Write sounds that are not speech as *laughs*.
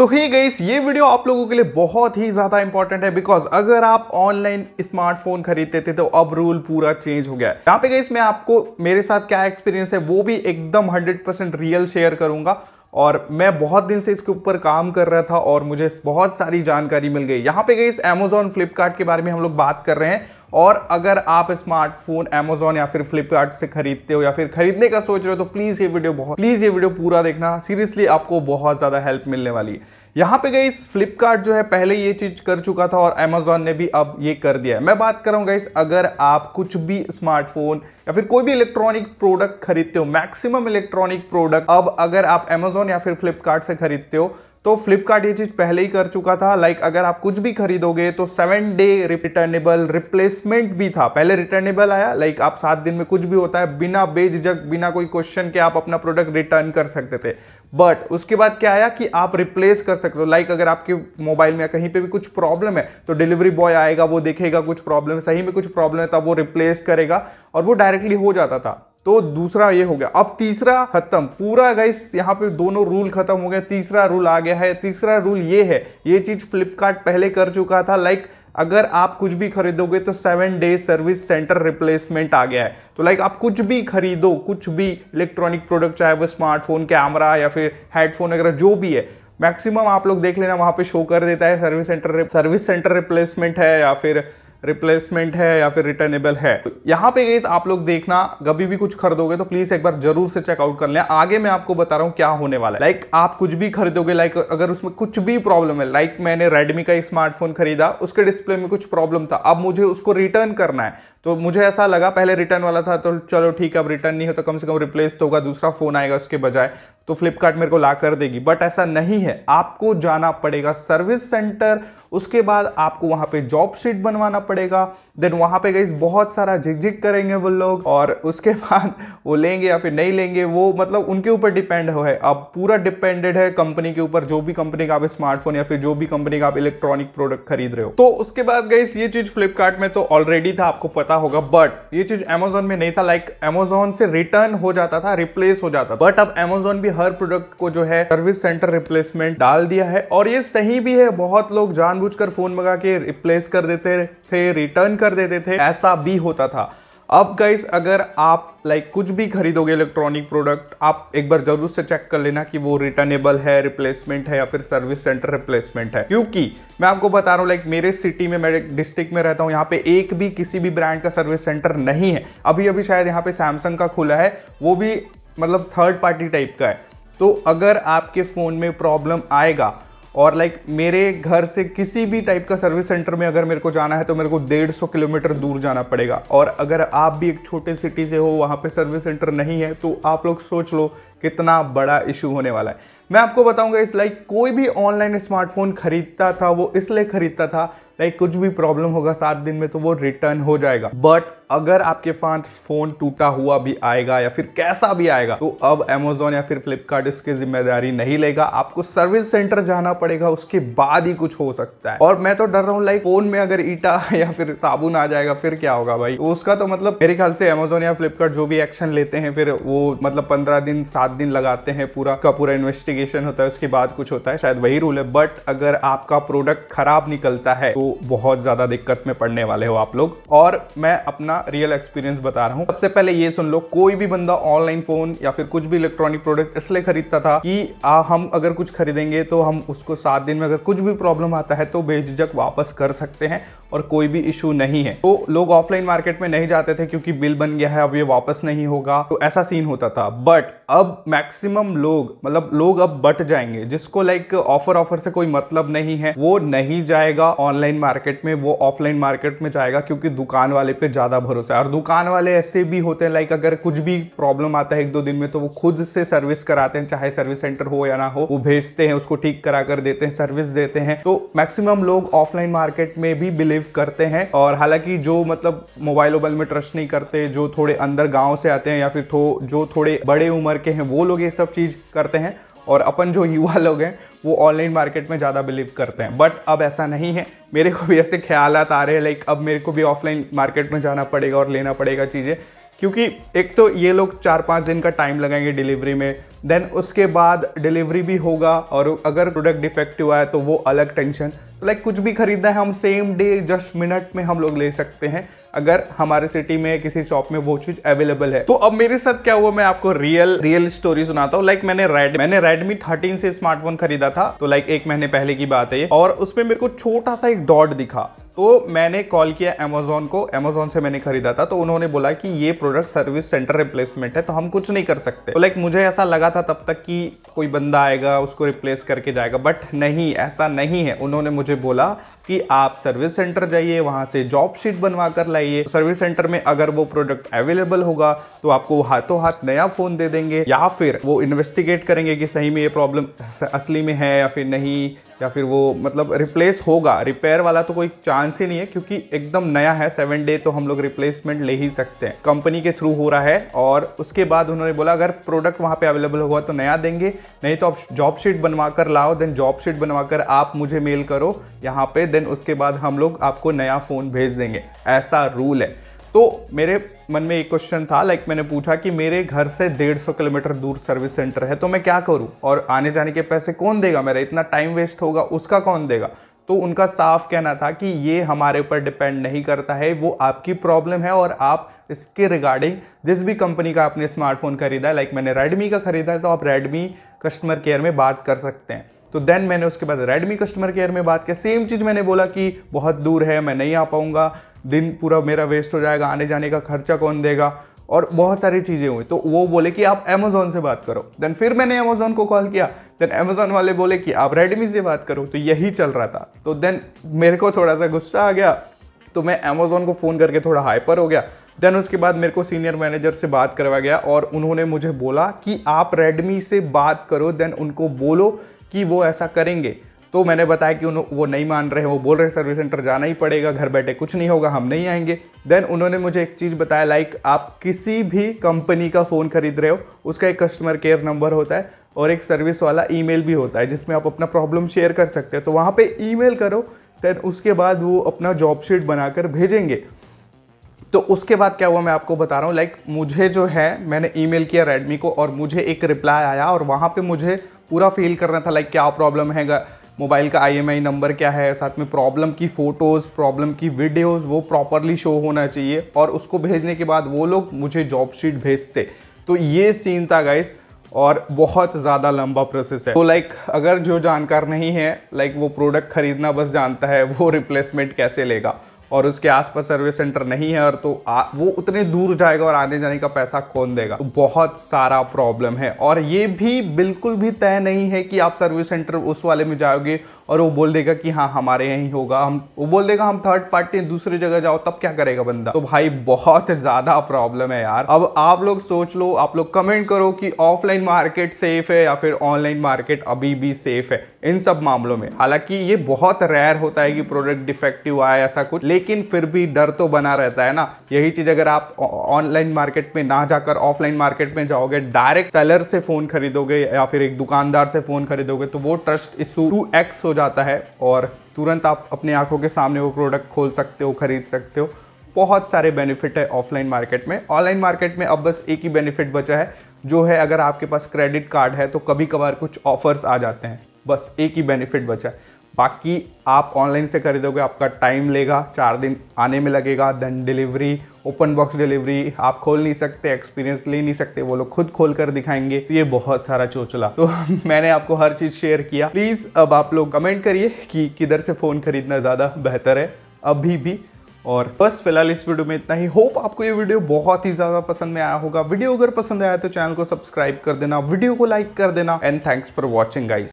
सो ही गईस ये वीडियो आप लोगों के लिए बहुत ही ज़्यादा इंपॉर्टेंट है बिकॉज अगर आप ऑनलाइन स्मार्टफोन खरीदते थे तो अब रूल पूरा चेंज हो गया है यहाँ पे गईस मैं आपको मेरे साथ क्या एक्सपीरियंस है वो भी एकदम 100% रियल शेयर करूंगा और मैं बहुत दिन से इसके ऊपर काम कर रहा था और मुझे बहुत सारी जानकारी मिल गई यहाँ पे गई इस अमेजोन फ्लिपकार्ट के बारे में हम लोग बात कर रहे हैं और अगर आप स्मार्टफोन अमेजोन या फिर फ्लिपकार्ट से खरीदते हो या फिर खरीदने का सोच रहे हो तो प्लीज़ ये वीडियो बहुत प्लीज़ ये वीडियो पूरा देखना सीरियसली आपको बहुत ज़्यादा हेल्प मिलने वाली है यहाँ पे गई फ्लिपकार्ट जो है पहले ये चीज़ कर चुका था और अमेजोन ने भी अब ये कर दिया है मैं बात कर रहा हूँ अगर आप कुछ भी स्मार्टफोन या फिर कोई भी इलेक्ट्रॉनिक प्रोडक्ट खरीदते हो मैक्सिमम इलेक्ट्रॉनिक प्रोडक्ट अब अगर आप अमेजोन या फिर फ्लिपकार्ट से खरीदते हो तो फ्लिपकार्ट ये चीज़ पहले ही कर चुका था लाइक अगर आप कुछ भी खरीदोगे तो सेवन डे रिटर्नेबल रिप्लेसमेंट भी था पहले रिटर्नेबल आया लाइक आप सात दिन में कुछ भी होता है बिना बेझिझक बिना कोई क्वेश्चन के आप अपना प्रोडक्ट रिटर्न कर सकते थे बट उसके बाद क्या आया कि आप रिप्लेस कर सकते हो लाइक अगर आपके मोबाइल में कहीं पे भी कुछ प्रॉब्लम है तो डिलीवरी बॉय आएगा वो देखेगा कुछ प्रॉब्लम सही में कुछ प्रॉब्लम है तब वो रिप्लेस करेगा और वो डायरेक्टली हो जाता था तो दूसरा ये हो गया अब तीसरा खत्म पूरा गाइस यहाँ पे दोनों रूल खत्म हो गए तीसरा रूल आ गया है तीसरा रूल ये है ये चीज़ फ्लिपकार्ट पहले कर चुका था लाइक अगर आप कुछ भी खरीदोगे तो seven day service centre replacement आ गया है तो लाइक आप कुछ भी खरीदो कुछ भी इलेक्ट्रॉनिक प्रोडक्ट चाहे वो स्मार्टफोन कैमरा या फिर हेडफोन वगैरह जो भी है मैक्सिमम आप लोग देख लेना वहाँ पे शो कर देता है service centre service centre replacement है या फिर रिप्लेसमेंट है या फिर रिटर्नेबल है तो यहाँ पे गई आप लोग देखना कभी भी कुछ खरीदोगे तो प्लीज एक बार जरूर से चेकआउट कर लें आगे मैं आपको बता रहा हूँ क्या होने वाला है लाइक आप कुछ भी खरीदोगे लाइक अगर उसमें कुछ भी प्रॉब्लम है लाइक मैंने रेडमी का स्मार्टफोन खरीदा उसके डिस्प्ले में कुछ प्रॉब्लम था अब मुझे उसको रिटर्न करना है तो मुझे ऐसा लगा पहले रिटर्न वाला था तो चलो ठीक है अब रिटर्न नहीं हो तो कम से कम रिप्लेस तो होगा दूसरा फोन आएगा उसके बजाय तो फ्लिपकार्ट मेरे को ला कर देगी बट ऐसा नहीं है आपको जाना पड़ेगा सर्विस सेंटर उसके बाद आपको वहां पे जॉब शीट बनवाना पड़ेगा देन वहां पे गई बहुत सारा झिकझिक करेंगे वो लोग और उसके *laughs* बाद वो लेंगे या फिर नहीं लेंगे वो मतलब उनके ऊपर डिपेंड है अब पूरा डिपेंडेड है कंपनी के ऊपर जो भी कंपनी का आप स्मार्टफोन या फिर जो भी कंपनी का आप इलेक्ट्रॉनिक प्रोडक्ट खरीद रहे हो तो उसके बाद गई ये चीज़ फ्लिपकार्ट में तो ऑलरेडी था आपको पता होगा बट ये चीज़ अमेजोन में नहीं था लाइक like, अमेजोन से रिटर्न हो जाता था रिप्लेस हो जाता बट अब अमेजोन भी हर प्रोडक्ट को जो है सर्विस सेंटर रिप्लेसमेंट डाल दिया है और ये सही भी है बहुत लोग जानबूझकर फोन मंगा के रिप्लेस कर देते थे रिटर्न कर देते थे ऐसा भी होता था अब गाइस अगर आप लाइक like, कुछ भी खरीदोगे इलेक्ट्रॉनिक प्रोडक्ट आप एक बार जरूर से चेक कर लेना कि वो रिटर्नेबल है रिप्लेसमेंट है या फिर सर्विस सेंटर रिप्लेसमेंट है क्योंकि मैं आपको बता रहा हूँ लाइक मेरे सिटी में मैं डिस्ट्रिक्ट में रहता हूँ यहाँ पे एक भी किसी भी ब्रांड का सर्विस सेंटर नहीं है अभी अभी शायद यहाँ पे सैमसंग का खुला है वो भी मतलब थर्ड पार्टी टाइप का है तो अगर आपके फ़ोन में प्रॉब्लम आएगा और लाइक मेरे घर से किसी भी टाइप का सर्विस सेंटर में अगर मेरे को जाना है तो मेरे को डेढ़ सौ किलोमीटर दूर जाना पड़ेगा और अगर आप भी एक छोटे सिटी से हो वहाँ पे सर्विस सेंटर नहीं है तो आप लोग सोच लो कितना बड़ा इशू होने वाला है मैं आपको बताऊंगा इस लाइक कोई भी ऑनलाइन स्मार्टफोन खरीदता था वो इसलिए खरीदता था लाइक कुछ भी प्रॉब्लम होगा सात दिन में तो वो रिटर्न हो जाएगा बट अगर आपके पास फोन टूटा हुआ भी आएगा या फिर कैसा भी आएगा तो अब अमेजोन या फिर फ्लिपकार्ट इसकी जिम्मेदारी नहीं लेगा आपको सर्विस सेंटर जाना पड़ेगा उसके बाद ही कुछ हो सकता है और मैं तो डर रहा हूँ लाइक फोन में अगर ईटा *laughs* या फिर साबुन आ जाएगा फिर क्या होगा भाई तो उसका तो मतलब मेरे ख्याल से अमेजोन या फ्लिपकार्ट जो भी एक्शन लेते हैं फिर वो मतलब पंद्रह दिन सात दिन लगाते हैं पूरा का पूरा इन्वेस्टिगेशन होता है उसके बाद कुछ होता है शायद वही रूल है बट अगर आपका प्रोडक्ट खराब निकलता है तो बहुत ज़्यादा दिक्कत में पड़ने वाले हो आप लोग और मैं अपना रियल एक्सपीरियंस बता रहा हूँ सबसे पहले ये सुन लो कोई भी बंदा ऑनलाइन फ़ोन या फिर कुछ भी इलेक्ट्रॉनिक प्रोडक्ट इसलिए खरीदता था कि आ, हम अगर कुछ खरीदेंगे तो हम उसको सात दिन में अगर कुछ भी प्रॉब्लम आता है तो बेझिझक वापस कर सकते हैं और कोई भी इशू नहीं है तो लोग ऑफलाइन मार्केट में नहीं जाते थे क्योंकि बिल बन गया है अब ये वापस नहीं होगा तो ऐसा सीन होता था बट अब मैक्सिमम लोग मतलब लोग अब बट जाएंगे जिसको लाइक ऑफर ऑफर से कोई मतलब नहीं है वो नहीं जाएगा ऑनलाइन मार्केट में वो ऑफलाइन मार्केट में जाएगा क्योंकि दुकान वाले पे ज्यादा भरोसा है और दुकान वाले ऐसे भी होते हैं लाइक अगर कुछ भी प्रॉब्लम आता है एक दो दिन में तो वो खुद से सर्विस कराते हैं चाहे सर्विस सेंटर हो या ना हो वो भेजते हैं उसको ठीक करा कर देते हैं सर्विस देते हैं तो मैक्सिमम लोग ऑफलाइन मार्केट में भी बिलीव सेव करते हैं और हालांकि जो मतलब मोबाइल वोबाइल में ट्रस्ट नहीं करते जो थोड़े अंदर गाँव से आते हैं या फिर थो, जो थोड़े बड़े उम्र के हैं वो लोग ये सब चीज़ करते हैं और अपन जो युवा लोग हैं वो ऑनलाइन मार्केट में ज़्यादा बिलीव करते हैं बट अब ऐसा नहीं है मेरे को भी ऐसे ख्याल आ रहे हैं लाइक अब मेरे को भी ऑफलाइन मार्केट में जाना पड़ेगा और लेना पड़ेगा चीज़ें क्योंकि एक तो ये लोग चार पाँच दिन का टाइम लगाएंगे डिलीवरी में देन उसके बाद डिलीवरी भी होगा और अगर प्रोडक्ट डिफेक्टिव आया तो वो अलग टेंशन तो लाइक कुछ भी खरीदना है हम सेम डे जस्ट मिनट में हम लोग ले सकते हैं अगर हमारे सिटी में किसी शॉप में वो चीज अवेलेबल है तो अब मेरे साथ क्या हुआ मैं आपको रियल रियल स्टोरी सुनाता हूँ लाइक मैंने रेड मैंने रेडमी थर्टीन से स्मार्टफोन खरीदा था तो लाइक एक महीने पहले की बात है और उसमें मेरे को छोटा सा एक डॉट दिखा तो मैंने कॉल किया अमेज़ोन को अमेज़ोन से मैंने खरीदा था तो उन्होंने बोला कि ये प्रोडक्ट सर्विस सेंटर रिप्लेसमेंट है तो हम कुछ नहीं कर सकते तो लाइक मुझे ऐसा लगा था तब तक कि कोई बंदा आएगा उसको रिप्लेस करके जाएगा बट नहीं ऐसा नहीं है उन्होंने मुझे बोला कि आप सर्विस सेंटर जाइए वहाँ से जॉब शीट बनवा कर लाइए सर्विस तो सेंटर में अगर वो प्रोडक्ट अवेलेबल होगा तो आपको हाथों हाथ नया फ़ोन दे देंगे या फिर वो इन्वेस्टिगेट करेंगे कि सही में ये प्रॉब्लम असली में है या फिर नहीं या फिर वो मतलब रिप्लेस होगा रिपेयर वाला तो कोई चांस ही नहीं है क्योंकि एकदम नया है सेवन डे तो हम लोग रिप्लेसमेंट ले ही सकते हैं कंपनी के थ्रू हो रहा है और उसके बाद उन्होंने बोला अगर प्रोडक्ट वहाँ पे अवेलेबल होगा तो नया देंगे नहीं तो आप जॉब शीट बनवा कर लाओ देन जॉब शीट बनवा कर आप मुझे मेल करो यहाँ पे देन देन उसके बाद हम लोग आपको नया फ़ोन भेज देंगे ऐसा रूल है तो मेरे मन में एक क्वेश्चन था लाइक मैंने पूछा कि मेरे घर से डेढ़ सौ किलोमीटर दूर सर्विस सेंटर है तो मैं क्या करूं और आने जाने के पैसे कौन देगा मेरा इतना टाइम वेस्ट होगा उसका कौन देगा तो उनका साफ कहना था कि ये हमारे ऊपर डिपेंड नहीं करता है वो आपकी प्रॉब्लम है और आप इसके रिगार्डिंग जिस भी कंपनी का आपने स्मार्टफोन खरीदा है लाइक मैंने रेडमी का खरीदा है तो आप रेडमी कस्टमर केयर में बात कर सकते हैं तो देन मैंने उसके बाद रेडमी कस्टमर केयर में बात किया सेम चीज़ मैंने बोला कि बहुत दूर है मैं नहीं आ पाऊँगा दिन पूरा मेरा वेस्ट हो जाएगा आने जाने का खर्चा कौन देगा और बहुत सारी चीज़ें हुई तो वो बोले कि आप अमेज़ोन से बात करो देन फिर मैंने अमेज़ोन को कॉल किया देन अमेज़ोन वाले बोले कि आप रेडमी से बात करो तो यही चल रहा था तो देन मेरे को थोड़ा सा गुस्सा आ गया तो मैं अमेज़ोन को फ़ोन करके थोड़ा हाइपर हो गया देन उसके बाद मेरे को सीनियर मैनेजर से बात करवाया गया और उन्होंने मुझे बोला कि आप रेडमी से बात करो देन उनको बोलो कि वो ऐसा करेंगे तो मैंने बताया कि वो नहीं मान रहे हैं वो बोल रहे सर्विस सेंटर जाना ही पड़ेगा घर बैठे कुछ नहीं होगा हम नहीं आएंगे देन उन्होंने मुझे एक चीज़ बताया लाइक आप किसी भी कंपनी का फ़ोन खरीद रहे हो उसका एक कस्टमर केयर नंबर होता है और एक सर्विस वाला ईमेल भी होता है जिसमें आप अपना प्रॉब्लम शेयर कर सकते हो तो वहाँ पर ई करो देन उसके बाद वो अपना जॉब शीट बनाकर भेजेंगे तो उसके बाद क्या हुआ मैं आपको बता रहा हूँ लाइक मुझे जो है मैंने ईमेल किया रेडमी को और मुझे एक रिप्लाई आया और वहाँ पे मुझे पूरा कर करना था लाइक क्या प्रॉब्लम है मोबाइल का आई नंबर क्या है साथ में प्रॉब्लम की फ़ोटोज़ प्रॉब्लम की वीडियोज़ वो प्रॉपरली शो होना चाहिए और उसको भेजने के बाद वो लोग मुझे जॉब शीट भेजते तो ये सीन था गाइस और बहुत ज़्यादा लंबा प्रोसेस है तो लाइक अगर जो जानकार नहीं है लाइक वो प्रोडक्ट खरीदना बस जानता है वो रिप्लेसमेंट कैसे लेगा और उसके आसपास सर्विस सेंटर नहीं है और तो आ, वो उतने दूर जाएगा और आने जाने का पैसा कौन देगा तो बहुत सारा प्रॉब्लम है और ये भी बिल्कुल भी तय नहीं है कि आप सर्विस सेंटर उस वाले में जाओगे और वो बोल देगा कि हाँ हमारे यहीं होगा हम वो बोल देगा हम थर्ड पार्टी दूसरी जगह जाओ तब क्या करेगा बंदा तो भाई बहुत ज़्यादा प्रॉब्लम है यार अब आप लोग सोच लो आप लोग कमेंट करो कि ऑफलाइन मार्केट सेफ है या फिर ऑनलाइन मार्केट अभी भी सेफ है इन सब मामलों में हालांकि ये बहुत रेयर होता है कि प्रोडक्ट डिफेक्टिव आए ऐसा कुछ लेकिन फिर भी डर तो बना रहता है ना यही चीज़ अगर आप ऑनलाइन मार्केट में ना जाकर ऑफलाइन मार्केट में जाओगे डायरेक्ट सेलर से फ़ोन खरीदोगे या फिर एक दुकानदार से फ़ोन खरीदोगे तो वो ट्रस्ट इशू टू एक्स हो जाता है और तुरंत आप अपने आंखों के सामने वो प्रोडक्ट खोल सकते हो खरीद सकते हो बहुत सारे बेनिफिट है ऑफलाइन मार्केट में ऑनलाइन मार्केट में अब बस एक ही बेनिफिट बचा है जो है अगर आपके पास क्रेडिट कार्ड है तो कभी कभार कुछ ऑफर्स आ जाते हैं बस एक ही बेनिफिट बचा है बाकी आप ऑनलाइन से खरीदोगे आपका टाइम लेगा चार दिन आने में लगेगा then delivery open box delivery आप खोल नहीं सकते एक्सपीरियंस ले नहीं सकते वो लोग खुद खोल कर दिखाएंगे तो ये बहुत सारा चोचला तो *laughs* मैंने आपको हर चीज़ शेयर किया प्लीज़ अब आप लोग कमेंट करिए कि किधर से फ़ोन खरीदना ज़्यादा बेहतर है अभी भी और बस फिलहाल इस वीडियो में इतना ही होप आपको ये वीडियो बहुत ही ज़्यादा पसंद में आया होगा वीडियो अगर पसंद आया तो चैनल को सब्सक्राइब कर देना वीडियो को लाइक कर देना and thanks for watching guys